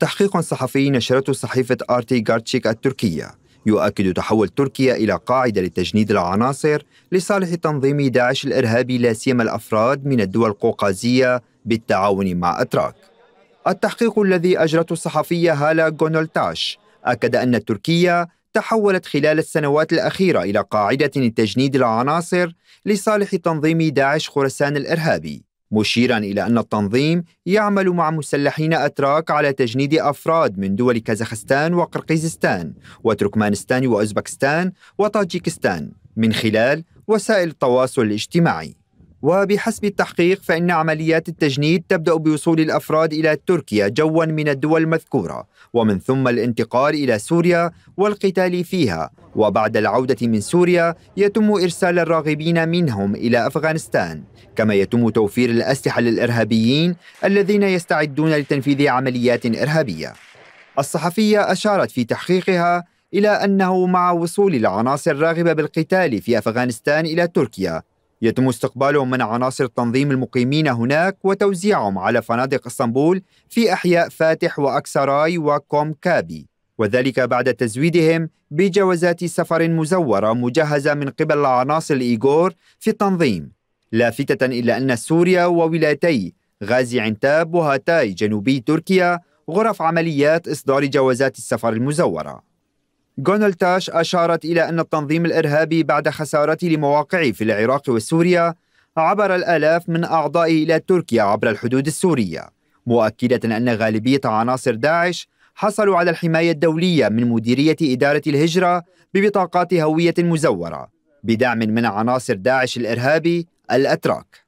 تحقيق صحفي نشرته صحيفة آرتي غارتشيك التركية يؤكد تحول تركيا إلى قاعدة لتجنيد العناصر لصالح تنظيم داعش الإرهابي لا سيما الأفراد من الدول القوقازية بالتعاون مع أتراك التحقيق الذي أجرته الصحفية هالا جونولتاش أكد أن تركيا تحولت خلال السنوات الأخيرة إلى قاعدة لتجنيد العناصر لصالح تنظيم داعش خرسان الإرهابي مشيرا إلى أن التنظيم يعمل مع مسلحين أتراك على تجنيد أفراد من دول كازاخستان وقرقيزستان وتركمانستان وأوزبكستان وطاجيكستان من خلال وسائل التواصل الاجتماعي وبحسب التحقيق فإن عمليات التجنيد تبدأ بوصول الأفراد إلى تركيا جوا من الدول المذكورة ومن ثم الانتقال إلى سوريا والقتال فيها وبعد العودة من سوريا يتم إرسال الراغبين منهم إلى أفغانستان كما يتم توفير الأسلحة للإرهابيين الذين يستعدون لتنفيذ عمليات إرهابية الصحفية أشارت في تحقيقها إلى أنه مع وصول العناصر الراغبة بالقتال في أفغانستان إلى تركيا يتم استقبالهم من عناصر تنظيم المقيمين هناك وتوزيعهم على فنادق اسطنبول في أحياء فاتح وأكسراي كابي وذلك بعد تزويدهم بجوازات سفر مزورة مجهزة من قبل عناصر الإيغور في التنظيم لافتة إلى أن سوريا وولايتي غازي عنتاب وهاتاي جنوبي تركيا غرف عمليات إصدار جوازات السفر المزورة تاش أشارت إلى أن التنظيم الإرهابي بعد خسارته لمواقعه في العراق وسوريا عبر الآلاف من أعضائه إلى تركيا عبر الحدود السورية مؤكدة أن غالبية عناصر داعش حصلوا على الحماية الدولية من مديرية إدارة الهجرة ببطاقات هوية مزورة بدعم من عناصر داعش الإرهابي الأتراك